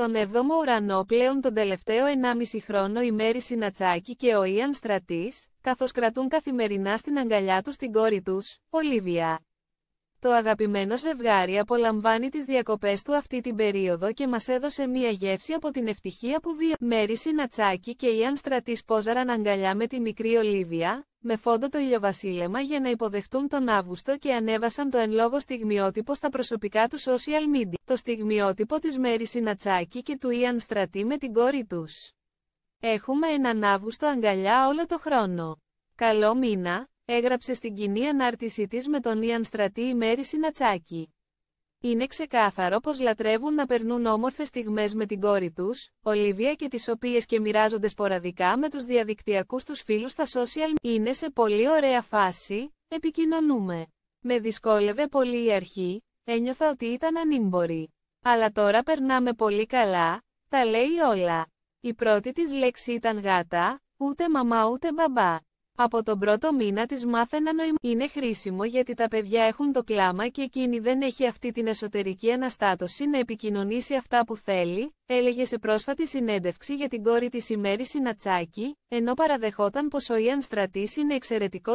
Στον 7ο ουρανό πλέον τον τελευταίο 1,5 χρόνο η Μέρη Σινατσάκη και ο Ιαν Στρατής, καθώς κρατούν καθημερινά στην αγκαλιά τους την κόρη τους, Ολίβια. Το αγαπημένο ζευγάρι απολαμβάνει τις διακοπές του αυτή την περίοδο και μας έδωσε μία γεύση από την ευτυχία που δύο. Μέρη Σινατσάκη και Ιαν Στρατής πόζαραν αγκαλιά με τη μικρή Ολίβια, με φόντο το ηλιοβασίλεμα για να υποδεχτούν τον Αύγουστο και ανέβασαν το εν λόγω στιγμιότυπο στα προσωπικά τους social media. Το στιγμιότυπο της Μέρη Σινατσάκη και του Ιαν Στρατή με την κόρη τους. Έχουμε έναν Αύγουστο αγκαλιά όλο το χρόνο. Καλό μήνα, έγραψε στην κοινή ανάρτησή της με τον Ιαν Στρατή η Μέρη Σινατσάκη. Είναι ξεκάθαρο πως λατρεύουν να περνούν όμορφες στιγμές με την κόρη τους, Ολιβία και τις οποίες και μοιράζονται σποραδικά με τους διαδικτυακούς τους φίλους στα social media. Είναι σε πολύ ωραία φάση, επικοινωνούμε. Με δυσκόλευε πολύ η αρχή, ένιωθα ότι ήταν ανήμπορη. Αλλά τώρα περνάμε πολύ καλά, τα λέει όλα. Η πρώτη της λέξη ήταν γάτα, ούτε μαμά ούτε μπαμπά. Από τον πρώτο μήνα της μάθαινα νοημα. Είναι χρήσιμο γιατί τα παιδιά έχουν το κλάμα και εκείνη δεν έχει αυτή την εσωτερική αναστάτωση να επικοινωνήσει αυτά που θέλει, έλεγε σε πρόσφατη συνέντευξη για την κόρη της ημέρης Σινατσάκη, ενώ παραδεχόταν πως ο Ιαν Στρατής είναι εξαιρετικό.